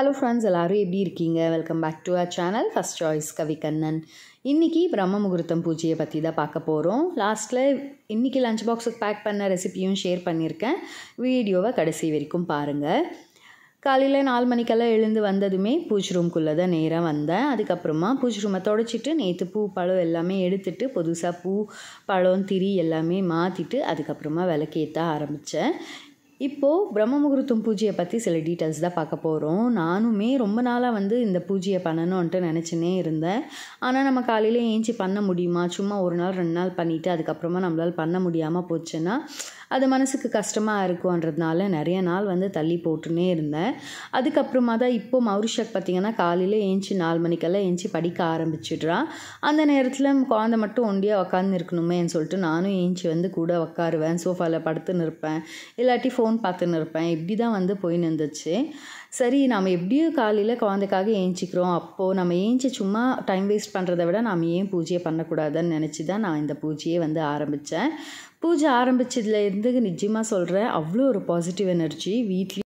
hello friends எல்லோரும் எப்படி இருக்கீங்க welcome back to our channel first choice Kavi Kannan இன்றைக்கி பிரம்ம முகூர்த்தம் பூஜையை பற்றி தான் பார்க்க போகிறோம் லாஸ்ட்டில் இன்றைக்கி லஞ்ச் பாக்ஸுக்கு பேக் பண்ண ரெசிப்பியும் ஷேர் பண்ணியிருக்கேன் வீடியோவை கடைசி வரைக்கும் பாருங்கள் காலையில் நாலு மணிக்கெல்லாம் எழுந்து வந்ததுமே பூஜ் ரூம்குள்ளே தான் நேராக வந்தேன் அதுக்கப்புறமா பூஜ் ரூமை தொடச்சிட்டு நேற்று பூ பழம் எல்லாமே எடுத்துட்டு புதுசாக பூ பழம் திரி எல்லாமே மாற்றிட்டு அதுக்கப்புறமா விளக்கேற்ற ஆரம்பித்தேன் இப்போது பிரம்ம முகூர்த்தம் பூஜையை பற்றி சில டீட்டெயில்ஸ் தான் பார்க்க போகிறோம் நானுமே ரொம்ப நாளாக வந்து இந்த பூஜையை பண்ணணும்ன்ட்டு நினச்சினே இருந்தேன் ஆனால் நம்ம காலையில் ஏஞ்சி பண்ண முடியுமா சும்மா ஒரு நாள் ரெண்டு நாள் பண்ணிவிட்டு அதுக்கப்புறமா நம்மளால் பண்ண முடியாமல் போச்சுன்னா அது மனசுக்கு கஷ்டமாக இருக்கும்ன்றதுனால நிறைய நாள் வந்து தள்ளி போட்டுனே இருந்தேன் அதுக்கப்புறமா தான் இப்போ மௌரிஷாக் பார்த்திங்கன்னா காலையில் ஏஞ்சி நாலு மணிக்கெல்லாம் ஏஞ்சி படிக்க ஆரம்பிச்சுடுறான் அந்த நேரத்தில் குழந்த மட்டும் ஒண்டியாக உக்காந்து இருக்கணுமேன்னு சொல்லிட்டு நானும் ஏஞ்சி வந்து கூட உக்காருவேன் சோஃபாவில் படுத்துன்னு இருப்பேன் இல்லாட்டி ஃபோன் பார்த்துன்னு இருப்பேன் இப்படி தான் வந்து போயின்னு இருந்துச்சு சரி நாம் எப்படியும் காலையில் குழந்தைக்காக ஏஞ்சிக்கிறோம் அப்போது நம்ம ஏஞ்சி சும்மா டைம் வேஸ்ட் பண்ணுறதை விட நாம் ஏன் பூஜையை பண்ணக்கூடாதுன்னு நினச்சி தான் நான் இந்த பூஜையை வந்து ஆரம்பித்தேன் பூஜை ஆரம்பித்ததுலேருந்து நிச்சயமாக சொல்கிறேன் அவ்வளோ ஒரு பாசிட்டிவ் எனர்ஜி வீட்லேயும்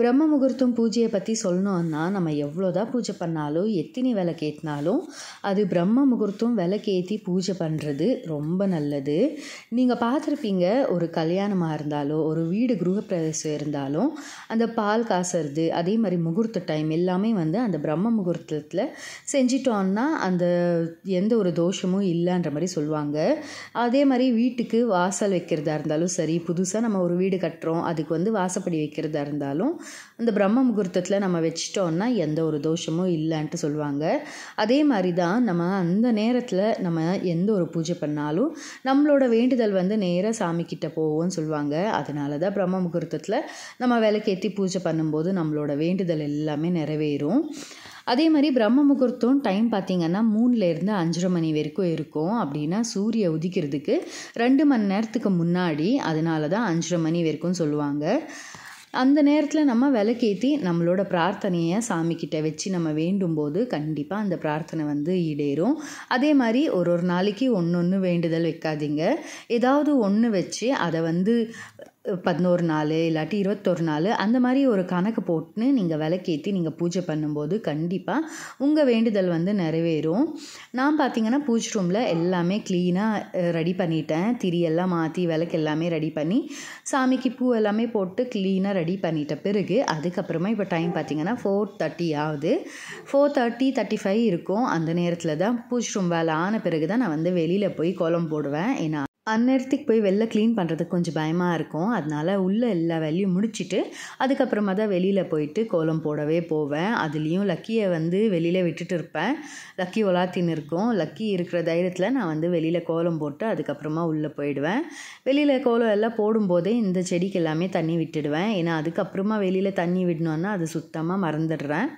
பிரம்ம முகூர்த்தம் பூஜையை பற்றி சொல்லணும்னா நம்ம எவ்வளோதான் பூஜை பண்ணாலும் எத்தினி விளக்கு ஏற்றினாலும் அது பிரம்ம முகூர்த்தம் விளக்கேற்றி பூஜை பண்ணுறது ரொம்ப நல்லது நீங்கள் பார்த்துருப்பீங்க ஒரு கல்யாணமாக இருந்தாலும் ஒரு வீடு கிரகப்பிரவேசம் இருந்தாலும் அந்த பால் காசுறது அதே மாதிரி முகூர்த்த டைம் எல்லாமே வந்து அந்த பிரம்ம முகூர்த்தத்தில் செஞ்சிட்டோம்னா அந்த எந்த ஒரு தோஷமும் இல்லைன்ற மாதிரி சொல்லுவாங்க அதே மாதிரி வீட்டுக்கு வாசல் வைக்கிறதா இருந்தாலும் சரி புதுசாக நம்ம ஒரு வீடு கட்டுறோம் அதுக்கு வந்து வாசப்படி வைக்கிறதா இருந்தாலும் அந்த பிரம்ம முகூர்த்தத்தில் நம்ம வச்சிட்டோம்னா எந்த ஒரு தோஷமும் இல்லைன்ட்டு சொல்லுவாங்க அதே மாதிரி தான் நம்ம அந்த நேரத்தில் நம்ம எந்த ஒரு பூஜை பண்ணாலும் நம்மளோட வேண்டுதல் வந்து நேராக சாமிக்கிட்ட போவோம்னு சொல்லுவாங்க அதனால தான் பிரம்ம முகூர்த்தத்தில் நம்ம விளக்கேற்றி பூஜை பண்ணும்போது நம்மளோட வேண்டுதல் எல்லாமே நிறைவேறும் அதே மாதிரி பிரம்ம முகூர்த்தம் டைம் பார்த்திங்கன்னா மூணுலேருந்து அஞ்சரை மணி வரைக்கும் இருக்கும் அப்படின்னா சூரிய உதிக்கிறதுக்கு ரெண்டு மணி நேரத்துக்கு முன்னாடி அதனால தான் அஞ்சரை மணி வரைக்கும் சொல்லுவாங்க அந்த நேரத்தில் நம்ம விலக்கேற்றி நம்மளோட பிரார்த்தனையை சாமிக்கிட்ட வச்சு நம்ம வேண்டும் போது கண்டிப்பாக அந்த பிரார்த்தனை வந்து ஈடேறும் அதே மாதிரி ஒரு ஒரு நாளைக்கு ஒன்று ஒன்று வேண்டுதல் வைக்காதீங்க ஏதாவது ஒன்று வச்சு அதை வந்து பதினோரு நாள் இல்லாட்டி இருபத்தொரு நாள் அந்த மாதிரி ஒரு கணக்கு போட்டுன்னு நீங்கள் விளக்கேற்றி நீங்கள் பூஜை பண்ணும்போது கண்டிப்பாக உங்கள் வேண்டுதல் வந்து நிறைவேறும் நான் பார்த்தீங்கன்னா பூஜை ரூமில் எல்லாமே க்ளீனாக ரெடி பண்ணிட்டேன் திரியெல்லாம் மாற்றி விளக்கு எல்லாமே ரெடி பண்ணி சாமிக்கு பூ எல்லாமே போட்டு க்ளீனாக ரெடி பண்ணிட்ட பிறகு அதுக்கப்புறமா இப்போ டைம் பார்த்தீங்கன்னா ஃபோர் தேர்ட்டி ஆகுது ஃபோர் தேர்ட்டி தேர்ட்டி ஃபைவ் இருக்கும் அந்த நேரத்தில் தான் பூஜை ரூம் வேலை ஆன பிறகு தான் நான் வந்து வெளியில் போய் கோலம் போடுவேன் ஏன்னா அந்நேரத்துக்கு போய் வெளில க்ளீன் பண்ணுறதுக்கு கொஞ்சம் பயமாக இருக்கும் அதனால் உள்ளே எல்லா வேலையும் முடிச்சுட்டு அதுக்கப்புறமா தான் வெளியில் போயிட்டு கோலம் போடவே போவேன் அதுலேயும் லக்கியை வந்து வெளியில் விட்டுட்டு இருப்பேன் லக்கி ஒலாத்தின்னு இருக்கும் லக்கி இருக்கிற தைரியத்தில் நான் வந்து வெளியில் கோலம் போட்டு அதுக்கப்புறமா உள்ளே போயிடுவேன் வெளியில் கோலம் எல்லாம் போடும்போதே இந்த செடிக்கு எல்லாமே தண்ணி விட்டுடுவேன் ஏன்னா அதுக்கப்புறமா வெளியில் தண்ணி விடணுன்னா அது சுத்தமாக மறந்துடுறேன்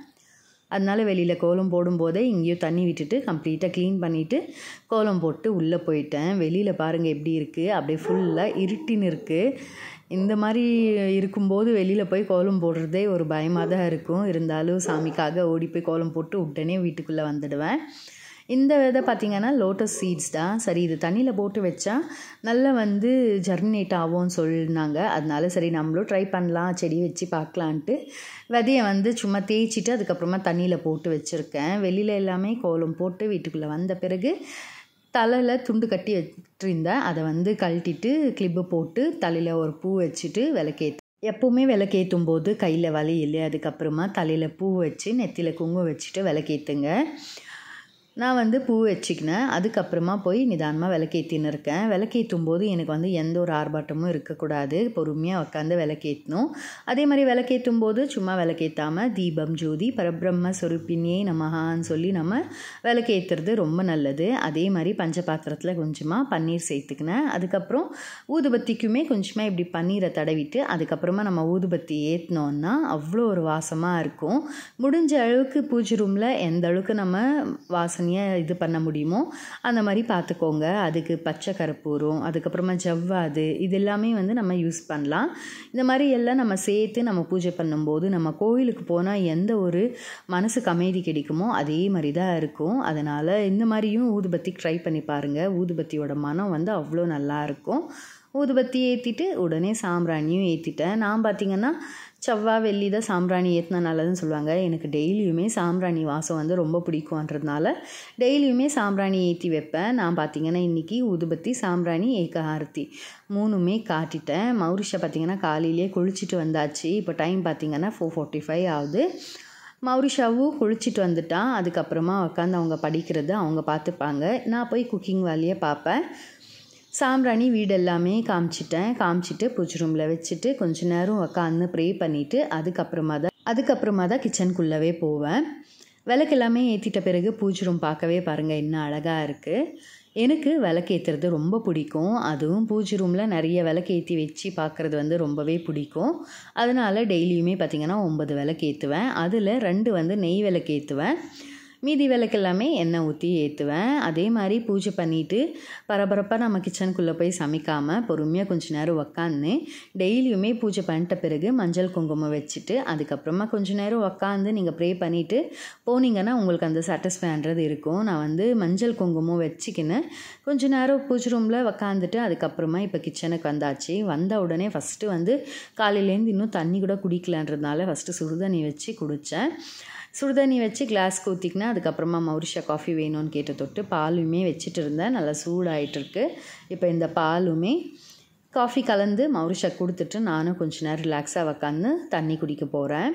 அதனால் வெளியில் கோலம் போடும்போதே இங்கேயும் தண்ணி விட்டுட்டு கம்ப்ளீட்டாக க்ளீன் பண்ணிவிட்டு கோலம் போட்டு உள்ளே போயிட்டேன் வெளியில் பாருங்கள் எப்படி இருக்குது அப்படியே ஃபுல்லாக இருட்டின்னு இருக்குது இந்த மாதிரி இருக்கும்போது வெளியில் போய் கோலம் போடுறதே ஒரு பயமாக தான் இருக்கும் இருந்தாலும் சாமிக்காக ஓடி போய் கோலம் போட்டு உடனே வீட்டுக்குள்ளே வந்துடுவேன் இந்த விதை பார்த்திங்கன்னா லோட்டஸ் சீட்ஸ் தான் சரி இது தண்ணியில் போட்டு வச்சா நல்லா வந்து ஜர்மினேட் ஆகும்னு சொன்னாங்க அதனால சரி நம்மளும் ட்ரை பண்ணலாம் செடி வச்சு பார்க்கலான்ட்டு விதையை வந்து சும்மா தேய்ச்சிட்டு அதுக்கப்புறமா தண்ணியில் போட்டு வச்சுருக்கேன் வெளியில் எல்லாமே கோலம் போட்டு வீட்டுக்குள்ளே வந்த பிறகு தலையில் துண்டு கட்டி வச்சுருந்தேன் அதை வந்து கழட்டிட்டு கிளிப்பு போட்டு தலையில் ஒரு பூ வச்சுட்டு விளக்கேற்று எப்போவுமே விளக்கேற்றும் போது கையில் வலி இல்லை அதுக்கப்புறமா தலையில் பூ வச்சு நெத்தியில் குங்குமம் வச்சுட்டு விளக்கேற்றுங்க நான் வந்து பூ வச்சுக்கினேன் அதுக்கப்புறமா போய் நிதானமாக விளக்கேற்றின்னு இருக்கேன் விளக்கேற்றும் போது எனக்கு வந்து எந்த ஒரு ஆர்ப்பாட்டமும் இருக்கக்கூடாது பொறுமையாக உட்காந்து விளக்கேற்றணும் அதே மாதிரி விளக்கேற்றும் போது சும்மா விளக்கேற்றாமல் தீபம் ஜோதி பரபிரம்ம சொருப்பினியே நமஹான்னு சொல்லி நம்ம விளக்கேற்றுறது ரொம்ப நல்லது அதே மாதிரி பஞ்ச பாத்திரத்தில் கொஞ்சமாக பன்னீர் சேர்த்துக்கினேன் அதுக்கப்புறம் ஊதுபத்திக்குமே கொஞ்சமாக இப்படி பன்னீரை தடவிட்டு அதுக்கப்புறமா நம்ம ஊதுபத்தி ஏற்றினோன்னா அவ்வளோ ஒரு வாசமாக இருக்கும் முடிஞ்ச அளவுக்கு பூஜை ரூமில் எந்த அளவுக்கு நம்ம வாசனை வாசனையை இது பண்ண முடியுமோ அந்த மாதிரி பார்த்துக்கோங்க அதுக்கு பச்சை கருப்பூரம் அதுக்கப்புறமா ஜவ்வாது இது எல்லாமே வந்து நம்ம யூஸ் பண்ணலாம் இந்த மாதிரி எல்லாம் நம்ம சேர்த்து நம்ம பூஜை பண்ணும்போது நம்ம கோயிலுக்கு போனால் எந்த ஒரு மனசுக்கு அமைதி கிடைக்குமோ அதே மாதிரி தான் இருக்கும் அதனால் இந்த மாதிரியும் ஊதுபத்தி ட்ரை பண்ணி பாருங்கள் ஊதுபத்தியோட மனம் வந்து அவ்வளோ நல்லாயிருக்கும் ஊதுபத்தி ஏற்றிட்டு உடனே சாம்பிராணியும் ஏற்றிட்டேன் நான் பார்த்திங்கன்னா செவ்வாய் வெள்ளி தான் சாம்பிராணி ஏற்றினா நல்லதுன்னு சொல்லுவாங்க எனக்கு டெய்லியுமே சாம்பிராணி வாசம் வந்து ரொம்ப பிடிக்கும்ன்றதுனால டெய்லியுமே சாம்பிராணி ஏற்றி வைப்பேன் நான் பார்த்திங்கன்னா இன்றைக்கி உதுபத்தி சாம்பிராணி ஏக்க ஆரத்தி மூணுமே காட்டிட்டேன் மௌரிஷா பார்த்திங்கன்னா காலையிலே குளிச்சுட்டு வந்தாச்சு இப்போ டைம் பார்த்திங்கன்னா ஃபோர் ஃபார்ட்டி ஃபைவ் ஆகுது மௌரிஷாவும் குளிச்சுட்டு வந்துட்டான் அதுக்கப்புறமா உட்காந்து அவங்க படிக்கிறது அவங்க பார்த்துப்பாங்க நான் போய் குக்கிங் வேலையை பார்ப்பேன் வீடு வீடெல்லாமே காமிச்சிட்டேன் காமிச்சிட்டு பூஜை ரூமில் வச்சுட்டு கொஞ்ச நேரம் உக்காந்து ப்ரே பண்ணிவிட்டு அதுக்கப்புறமா தான் அதுக்கப்புறமா தான் கிச்சனுக்குள்ளவே போவேன் விளக்கு எல்லாமே ஏற்றிட்ட பிறகு பூஜை ரூம் பார்க்கவே பாருங்கள் என்ன அழகாக இருக்குது எனக்கு ஏற்றுறது ரொம்ப பிடிக்கும் அதுவும் பூஜை ரூமில் நிறைய விளக்கு ஏற்றி வச்சு பார்க்குறது வந்து ரொம்பவே பிடிக்கும் அதனால் டெய்லியுமே பார்த்திங்கன்னா ஒம்பது ஏற்றுவேன் அதில் ரெண்டு வந்து நெய் விளக்கு ஏற்றுவேன் மீதி விளக்கெல்லாமே எண்ணெய் ஊற்றி ஏற்றுவேன் அதே மாதிரி பூஜை பண்ணிவிட்டு பரபரப்பாக நம்ம கிச்சனுக்குள்ளே போய் சமைக்காமல் பொறுமையாக கொஞ்சம் நேரம் உக்காந்து டெய்லியுமே பூஜை பண்ணிட்ட பிறகு மஞ்சள் குங்குமம் வச்சுட்டு அதுக்கப்புறமா கொஞ்சம் நேரம் உக்காந்து நீங்கள் ப்ரே பண்ணிவிட்டு போனீங்கன்னா உங்களுக்கு அந்த சாட்டிஸ்ஃபைன்றது இருக்கும் நான் வந்து மஞ்சள் குங்குமம் வச்சுக்கின்னு கொஞ்சம் நேரம் பூஜை ரூமில் உக்காந்துட்டு அதுக்கப்புறமா இப்போ கிச்சனுக்கு வந்தாச்சு வந்த உடனே ஃபஸ்ட்டு வந்து காலையிலேருந்து இன்னும் தண்ணி கூட குடிக்கலன்றதுனால ஃபஸ்ட்டு சுடுதண்ணி வச்சு குடித்தேன் சுடுதண்ணி வச்சு கிளாஸ் ஊற்றிக்கினா அதுக்கப்புறமா மௌரிஷா காஃபி வேணும்னு கேட்டு தொட்டு பாலுமே வச்சுட்டு இருந்தேன் நல்லா சூடாயிட்டுருக்கு இப்போ இந்த பாலுமே காஃபி கலந்து மௌரிஷா கொடுத்துட்டு நானும் கொஞ்ச நேரம் ரிலாக்ஸாக உக்காந்து தண்ணி குடிக்க போகிறேன்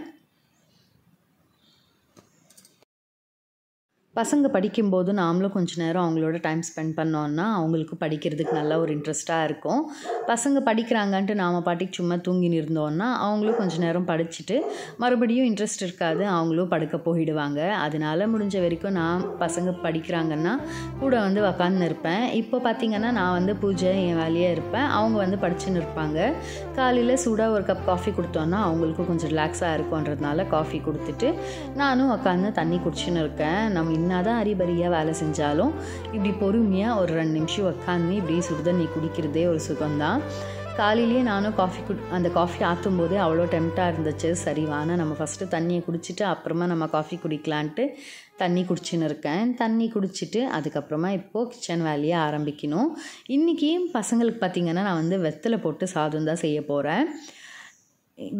பசங்க படிக்கும்போது நாமளும் கொஞ்சம் நேரம் அவங்களோட டைம் ஸ்பெண்ட் பண்ணோன்னா அவங்களுக்கு படிக்கிறதுக்கு நல்ல ஒரு இன்ட்ரெஸ்ட்டாக இருக்கும் பசங்க படிக்கிறாங்கன்ட்டு நாம் பாட்டிக்கு சும்மா தூங்கி இருந்தோன்னா அவங்களும் கொஞ்சம் நேரம் படிச்சுட்டு மறுபடியும் இன்ட்ரெஸ்ட் இருக்காது அவங்களும் படுக்க போயிடுவாங்க அதனால் முடிஞ்ச வரைக்கும் நான் பசங்க படிக்கிறாங்கன்னா கூட வந்து உக்காந்து இருப்பேன் இப்போ பார்த்திங்கன்னா நான் வந்து பூஜை என் வேலையாக இருப்பேன் அவங்க வந்து படித்து இருப்பாங்க காலையில் சூடாக ஒரு கப் காஃபி கொடுத்தோன்னா அவங்களுக்கும் கொஞ்சம் ரிலாக்ஸாக இருக்கும்ன்றதுனால காஃபி கொடுத்துட்டு நானும் உக்காந்து தண்ணி குடிச்சுன்னு இருக்கேன் நம்ம என்ன தான் அரிபரியாக வேலை செஞ்சாலும் இப்படி பொறுமையாக ஒரு ரெண்டு நிமிஷம் உக்காந்து இப்படி சுடுதண்ணி குடிக்கிறதே ஒரு சுகம்தான் காலையிலேயே நானும் காஃபி குடி அந்த காஃபி ஆற்றும் போதே அவ்வளோ டெம்ட்டாக இருந்துச்சு சரி வானா நம்ம ஃபஸ்ட்டு தண்ணியை குடிச்சிட்டு அப்புறமா நம்ம காஃபி குடிக்கலான்ட்டு தண்ணி குடிச்சின்னு இருக்கேன் தண்ணி குடிச்சிட்டு அதுக்கப்புறமா இப்போது கிச்சன் வேலையை ஆரம்பிக்கணும் இன்றைக்கி பசங்களுக்கு பார்த்திங்கன்னா நான் வந்து வெத்தலை போட்டு சாதம் தான் செய்ய போகிறேன்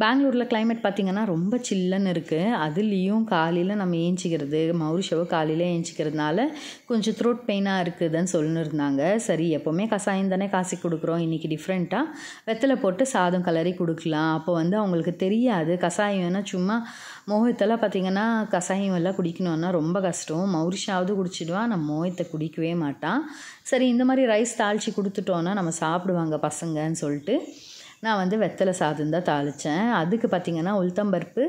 பெங்களூரில் கிளைமேட் பார்த்திங்கன்னா ரொம்ப சில்லுன்னு இருக்குது அதுலேயும் காலையில் நம்ம ஏஞ்சிக்கிறது மௌரிஷவோ காலையில் ஏஞ்சிக்கிறதுனால கொஞ்சம் த்ரோட் பெயினாக இருக்குதுன்னு இருந்தாங்க சரி எப்போவுமே கசாயம் தானே காசி கொடுக்குறோம் இன்றைக்கி டிஃப்ரெண்ட்டாக வெத்தலை போட்டு சாதம் கலரி கொடுக்கலாம் அப்போ வந்து அவங்களுக்கு தெரியாது வேணால் சும்மா மோகத்தெல்லாம் பார்த்திங்கன்னா கசாயம் எல்லாம் குடிக்கணும்னா ரொம்ப கஷ்டம் மௌரிஷாவது குடிச்சிடுவான் நம்ம மோகத்தை குடிக்கவே மாட்டான் சரி இந்த மாதிரி ரைஸ் தாளித்து கொடுத்துட்டோன்னா நம்ம சாப்பிடுவாங்க பசங்கன்னு சொல்லிட்டு நான் வந்து வெத்தலை சாதம் தான் தாளித்தேன் அதுக்கு பார்த்திங்கன்னா உளுத்தம்பருப்பு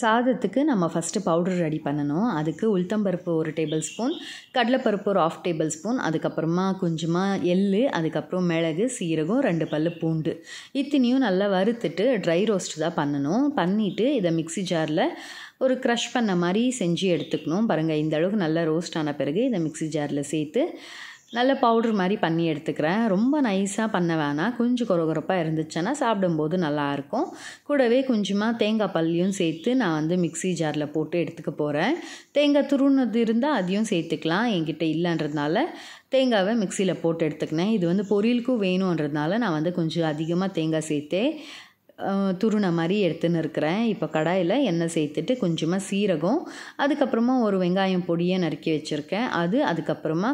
சாதத்துக்கு நம்ம ஃபஸ்ட்டு பவுடர் ரெடி பண்ணணும் அதுக்கு உளுத்தம்பருப்பு ஒரு டேபிள் ஸ்பூன் கடலைப்பருப்பு ஒரு ஆஃப் டேபிள் ஸ்பூன் அதுக்கப்புறமா கொஞ்சமாக எள் அதுக்கப்புறம் மிளகு சீரகம் ரெண்டு பல் பூண்டு இத்தனையும் நல்லா வறுத்துட்டு ட்ரை ரோஸ்ட் தான் பண்ணணும் பண்ணிவிட்டு இதை மிக்சி ஜாரில் ஒரு க்ரஷ் பண்ண மாதிரி செஞ்சு எடுத்துக்கணும் பாருங்கள் இந்த அளவுக்கு நல்லா ரோஸ்ட் ஆன பிறகு இதை மிக்சி ஜாரில் சேர்த்து நல்ல பவுட்ரு மாதிரி பண்ணி எடுத்துக்கிறேன் ரொம்ப நைஸாக பண்ண வேணாம் கொஞ்சம் குறகுறப்பாக இருந்துச்சுன்னா சாப்பிடும்போது நல்லாயிருக்கும் கூடவே கொஞ்சமாக தேங்காய் பல்லியும் சேர்த்து நான் வந்து மிக்சி ஜாரில் போட்டு எடுத்துக்க போகிறேன் தேங்காய் துருணது இருந்தால் அதையும் சேர்த்துக்கலாம் என்கிட்ட இல்லைன்றதுனால தேங்காவை மிக்சியில் போட்டு எடுத்துக்கினேன் இது வந்து பொரியலுக்கும் வேணுன்றதுனால நான் வந்து கொஞ்சம் அதிகமாக தேங்காய் சேர்த்தே துருண மாதிரி எடுத்துன்னு இருக்கிறேன் இப்போ கடாயில் எண்ணெய் சேர்த்துட்டு கொஞ்சமாக சீரகம் அதுக்கப்புறமா ஒரு வெங்காயம் பொடியை நறுக்கி வச்சுருக்கேன் அது அதுக்கப்புறமா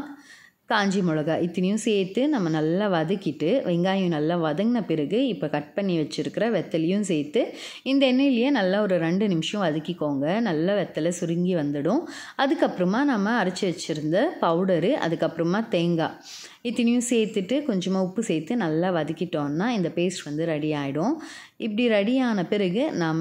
காஞ்சி மிளகா இத்தனையும் சேர்த்து நம்ம நல்லா வதக்கிட்டு வெங்காயம் நல்லா வதங்கின பிறகு இப்போ கட் பண்ணி வச்சுருக்கிற வெத்தலையும் சேர்த்து இந்த எண்ணெயிலேயே நல்லா ஒரு ரெண்டு நிமிஷம் வதக்கிக்கோங்க நல்லா வெத்தலை சுருங்கி வந்துடும் அதுக்கப்புறமா நம்ம அரைச்சி வச்சுருந்த பவுடரு அதுக்கப்புறமா தேங்காய் இத்தனையும் சேர்த்துட்டு கொஞ்சமாக உப்பு சேர்த்து நல்லா வதக்கிட்டோன்னா இந்த பேஸ்ட் வந்து ரெடி ஆகிடும் இப்படி ரெடியான பிறகு நாம்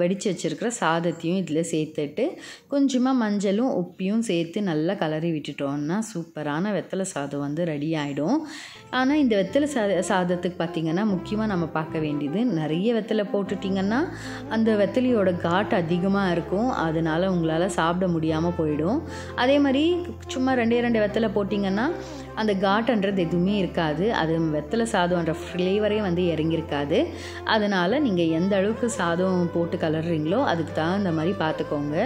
வெடித்து வச்சுருக்கிற சாதத்தையும் இதில் சேர்த்துட்டு கொஞ்சமாக மஞ்சளும் உப்பையும் சேர்த்து நல்லா கலரி விட்டுட்டோம்னா சூப்பரான வெத்தலை சாதம் வந்து ரெடி ஆகிடும் ஆனால் இந்த வெத்தலை சா சாதத்துக்கு பார்த்திங்கன்னா முக்கியமாக நம்ம பார்க்க வேண்டியது நிறைய வெத்தலை போட்டுட்டிங்கன்னா அந்த வெத்தலையோட காட் அதிகமாக இருக்கும் அதனால் உங்களால் சாப்பிட முடியாமல் போயிடும் அதே மாதிரி சும்மா ரெண்டே ரெண்டு வெத்தலை போட்டிங்கன்னா அந்த காட்டுன்றது எதுவுமே இருக்காது அது வெத்தலை சாதம்ன்ற ஃப்ளேவரே வந்து இறங்கியிருக்காது அதனால் நீங்கள் எந்த அளவுக்கு சாதம் போட்டு கலர்றீங்களோ அதுக்கு தகுந்த மாதிரி பார்த்துக்கோங்க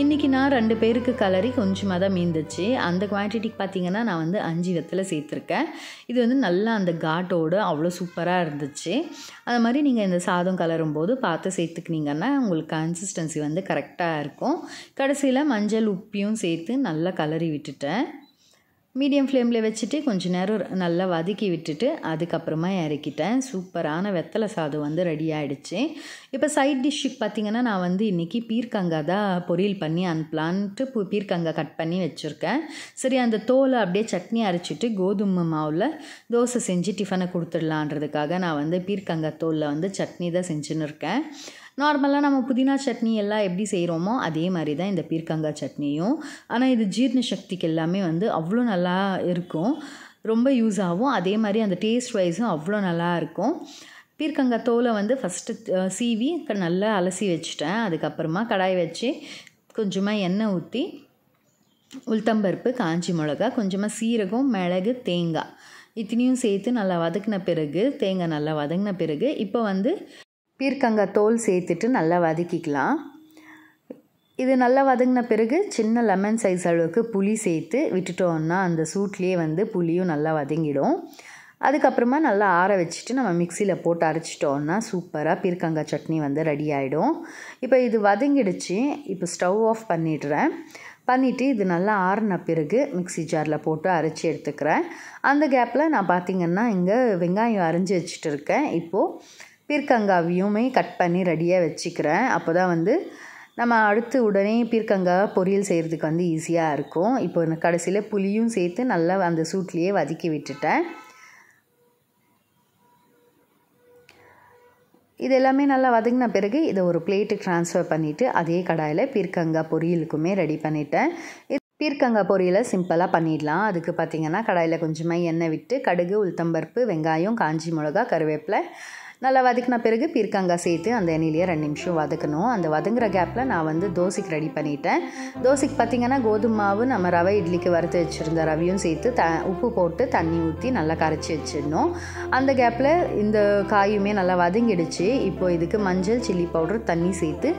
இன்றைக்கி நான் ரெண்டு பேருக்கு கலரி கொஞ்சமாக தான் மீந்துச்சு அந்த குவான்டிட்டிக்கு பார்த்தீங்கன்னா நான் வந்து அஞ்சு விதத்தில் சேர்த்துருக்கேன் இது வந்து நல்லா அந்த காட்டோடு அவ்வளோ சூப்பராக இருந்துச்சு அது மாதிரி நீங்கள் இந்த சாதம் கலரும் போது பார்த்து சேர்த்துக்கினீங்கன்னா உங்களுக்கு கன்சிஸ்டன்சி வந்து கரெக்டாக இருக்கும் கடைசியில் மஞ்சள் உப்பியும் சேர்த்து நல்லா கலரி விட்டுட்டேன் மீடியம் ஃப்ளேமில் வச்சுட்டு கொஞ்சம் நேரம் நல்லா வதக்கி விட்டுட்டு அதுக்கப்புறமா இறக்கிட்டேன் சூப்பரான வெத்தலை சாதம் வந்து ரெடி ஆகிடுச்சு இப்போ சைட் டிஷ்ஷுக்கு பார்த்திங்கன்னா நான் வந்து இன்றைக்கி பீர்க்கங்கா தான் பொரியல் பண்ணி அனுப்பலான்ட்டு பூ பீர்க்கங்கா கட் பண்ணி வச்சுருக்கேன் சரி அந்த தோலை அப்படியே சட்னி அரைச்சிட்டு கோதுமை மாவில் தோசை செஞ்சு டிஃபனை கொடுத்துடலான்றதுக்காக நான் வந்து பீர்க்கங்கா தோலில் வந்து சட்னி தான் செஞ்சுன்னு இருக்கேன் நார்மலாக நம்ம புதினா சட்னி எல்லாம் எப்படி செய்கிறோமோ அதே மாதிரி தான் இந்த பீர்க்கங்காய் சட்னியும் ஆனால் இது ஜீரண சக்திக்கு எல்லாமே வந்து அவ்வளோ நல்லா இருக்கும் ரொம்ப யூஸ் ஆகும் அதே மாதிரி அந்த டேஸ்ட் வைஸும் அவ்வளோ நல்லா இருக்கும் பீர்க்கங்காய் தோலை வந்து ஃபஸ்ட்டு சீவி நல்லா அலசி வச்சுட்டேன் அதுக்கப்புறமா கடாய் வச்சு கொஞ்சமாக எண்ணெய் ஊற்றி உளுத்தம்பருப்பு காஞ்சி மிளகா கொஞ்சமாக சீரகம் மிளகு தேங்காய் இத்தனையும் சேர்த்து நல்லா வதக்கின பிறகு தேங்காய் நல்லா வதங்கின பிறகு இப்போ வந்து பீர்க்கங்காய் தோல் சேர்த்துட்டு நல்லா வதக்கிக்கலாம் இது நல்லா வதங்கின பிறகு சின்ன லெமன் சைஸ் அளவுக்கு புளி சேர்த்து விட்டுட்டோம்னா அந்த சூட்லேயே வந்து புளியும் நல்லா வதங்கிடும் அதுக்கப்புறமா நல்லா ஆற வச்சுட்டு நம்ம மிக்சியில் போட்டு அரைச்சிட்டோம்னா சூப்பராக பீர்க்கங்காய் சட்னி வந்து ரெடி ஆகிடும் இப்போ இது வதங்கிடுச்சு இப்போ ஸ்டவ் ஆஃப் பண்ணிடுறேன் பண்ணிவிட்டு இது நல்லா ஆறின பிறகு மிக்சி ஜாரில் போட்டு அரைச்சி எடுத்துக்கிறேன் அந்த கேப்பில் நான் பார்த்திங்கன்னா இங்கே வெங்காயம் அரைஞ்சி வச்சுட்டு இருக்கேன் இப்போது பீர்க்கங்காவையுமே கட் பண்ணி ரெடியாக வச்சுக்கிறேன் அப்போ தான் வந்து நம்ம அடுத்து உடனே பீர்க்கங்காய் பொரியல் செய்கிறதுக்கு வந்து ஈஸியாக இருக்கும் இப்போ கடைசியில் புளியும் சேர்த்து நல்லா அந்த சூட்லேயே வதக்கி விட்டுட்டேன் இது எல்லாமே நல்லா வதங்கின பிறகு இதை ஒரு பிளேட்டு ட்ரான்ஸ்ஃபர் பண்ணிவிட்டு அதே கடாயில் பீர்க்கங்காய் பொரியலுக்குமே ரெடி பண்ணிட்டேன் பீர்க்கங்காய் பொரியலை சிம்பிளாக பண்ணிடலாம் அதுக்கு பார்த்திங்கன்னா கடாயில் கொஞ்சமாக எண்ணெய் விட்டு கடுகு உளுத்தம்பருப்பு வெங்காயம் காஞ்சி மிளகா கருவேப்பிலை நல்லா வதக்கின பிறகு பீர்க்காங்காய் சேர்த்து அந்த எண்ணெயிலேயே ரெண்டு நிமிஷம் வதக்கணும் அந்த வதங்குற கேப்பில் நான் வந்து தோசைக்கு ரெடி பண்ணிட்டேன் தோசைக்கு பார்த்திங்கன்னா கோதுமை மாவு நம்ம ரவை இட்லிக்கு வறுத்து வச்சுருந்த ரவையும் சேர்த்து த உப்பு போட்டு தண்ணி ஊற்றி நல்லா கரைச்சி வச்சிடணும் அந்த கேப்பில் இந்த காயுமே நல்லா வதங்கிடுச்சு இப்போது இதுக்கு மஞ்சள் சில்லி பவுடர் தண்ணி சேர்த்து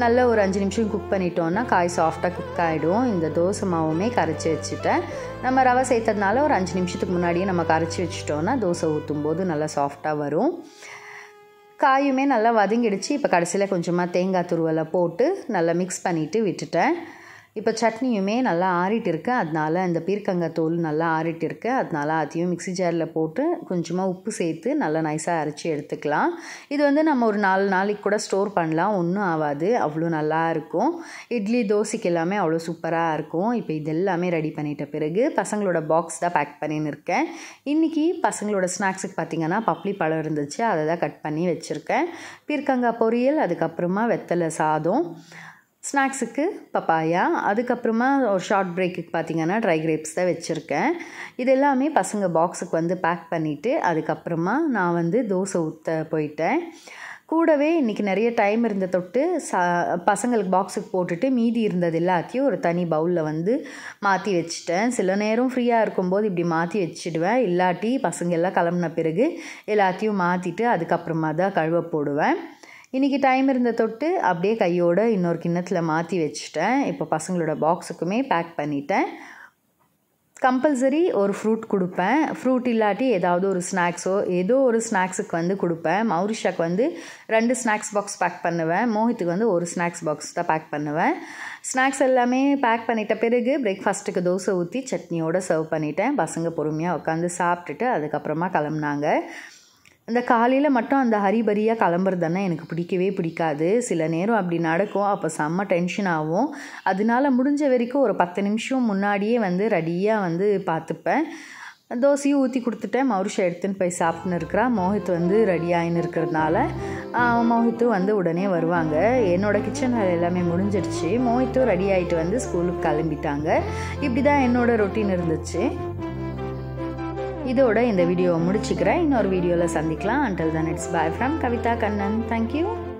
நல்ல ஒரு அஞ்சு நிமிஷம் குக் பண்ணிட்டோன்னா காய் சாஃப்டாக குக் ஆகிடும் இந்த தோசை மாவுமே கரைச்சி வச்சுட்டேன் நம்ம ரவை சேர்த்ததுனால ஒரு அஞ்சு நிமிஷத்துக்கு முன்னாடியே நம்ம கரைச்சி வச்சுட்டோன்னா தோசை ஊற்றும் போது நல்லா சாஃப்டாக வரும் காயுமே நல்லா வதங்கிடுச்சு இப்போ கடைசியில் கொஞ்சமாக தேங்காய் துருவலை போட்டு நல்லா மிக்ஸ் பண்ணிவிட்டு விட்டுட்டேன் இப்போ சட்னியுமே நல்லா ஆறிட்டு இருக்குது அதனால் இந்த பீர்க்கங்காய் தோல் நல்லா ஆறிட்டு இருக்குது அதனால் அதையும் மிக்சி ஜாரில் போட்டு கொஞ்சமாக உப்பு சேர்த்து நல்லா நைஸாக அரைச்சி எடுத்துக்கலாம் இது வந்து நம்ம ஒரு நாலு நாளைக்கு கூட ஸ்டோர் பண்ணலாம் ஒன்றும் ஆகாது அவ்வளோ நல்லா இருக்கும் இட்லி தோசைக்கு எல்லாமே அவ்வளோ சூப்பராக இருக்கும் இப்போ இது எல்லாமே ரெடி பண்ணிட்ட பிறகு பசங்களோட பாக்ஸ் தான் பேக் பண்ணின்னு இருக்கேன் இன்றைக்கி பசங்களோட ஸ்நாக்ஸுக்கு பார்த்திங்கன்னா பப்ளி பழம் இருந்துச்சு அதை தான் கட் பண்ணி வச்சுருக்கேன் பீர்க்கங்காய் பொரியல் அதுக்கப்புறமா வெத்தலை சாதம் ஸ்நாக்ஸுக்கு பப்பாயா அதுக்கப்புறமா ஒரு ஷார்ட் பிரேக்குக்கு பார்த்திங்கன்னா ட்ரை கிரேப்ஸ் தான் வச்சுருக்கேன் இது எல்லாமே பசங்க பாக்ஸுக்கு வந்து பேக் பண்ணிவிட்டு அதுக்கப்புறமா நான் வந்து தோசை ஊற்ற போயிட்டேன் கூடவே இன்றைக்கி நிறைய டைம் இருந்த தொட்டு சா பசங்களுக்கு பாக்ஸுக்கு போட்டுட்டு மீதி இருந்தது எல்லாத்தையும் ஒரு தனி பவுலில் வந்து மாற்றி வச்சுட்டேன் சில நேரம் ஃப்ரீயாக இருக்கும்போது இப்படி மாற்றி வச்சுடுவேன் இல்லாட்டி பசங்க எல்லாம் கிளம்புன பிறகு எல்லாத்தையும் மாற்றிட்டு அதுக்கப்புறமா தான் கழுவ போடுவேன் இன்றைக்கி டைம் இருந்த தொட்டு அப்படியே கையோட இன்னொரு கிண்ணத்தில் மாற்றி வச்சுட்டேன் இப்போ பசங்களோட பாக்ஸுக்குமே பேக் பண்ணிட்டேன் கம்பல்சரி ஒரு ஃப்ரூட் கொடுப்பேன் ஃப்ரூட் இல்லாட்டி ஏதாவது ஒரு ஸ்நாக்ஸோ ஏதோ ஒரு ஸ்நாக்ஸுக்கு வந்து கொடுப்பேன் மௌரிஷாக்கு வந்து ரெண்டு ஸ்நாக்ஸ் பாக்ஸ் பேக் பண்ணுவேன் மோஹித்துக்கு வந்து ஒரு ஸ்நாக்ஸ் பாக்ஸ் தான் பேக் பண்ணுவேன் ஸ்நாக்ஸ் எல்லாமே பேக் பண்ணிட்ட பிறகு பிரேக்ஃபாஸ்ட்டுக்கு தோசை ஊற்றி சட்னியோடு சர்வ் பண்ணிட்டேன் பசங்க பொறுமையாக உட்காந்து சாப்பிட்டுட்டு அதுக்கப்புறமா கிளம்புனாங்க இந்த காலையில் மட்டும் அந்த ஹரிபரியாக கிளம்புறதுன்னா எனக்கு பிடிக்கவே பிடிக்காது சில நேரம் அப்படி நடக்கும் அப்போ செம்ம டென்ஷன் ஆகும் அதனால முடிஞ்ச வரைக்கும் ஒரு பத்து நிமிஷம் முன்னாடியே வந்து ரெடியாக வந்து பார்த்துப்பேன் தோசையும் ஊற்றி கொடுத்துட்டேன் மௌரிஷம் எடுத்துன்னு போய் சாப்பிட்டுன்னு இருக்கிறா மோஹித் வந்து ரெடி ஆகினுருக்கிறதுனால இருக்கிறதுனால மோஹித்தும் வந்து உடனே வருவாங்க என்னோடய கிச்சன் வேலை எல்லாமே முடிஞ்சிடுச்சு மோஹித்தும் ரெடி ஆகிட்டு வந்து ஸ்கூலுக்கு கிளம்பிட்டாங்க இப்படி தான் என்னோடய ரொட்டீன் இருந்துச்சு இதோட இந்த வீடியோவை முடிச்சுக்கிறேன் இன்னொரு வீடியோவில் சந்திக்கலாம் until then it's bye from Kavitha Kannan thank you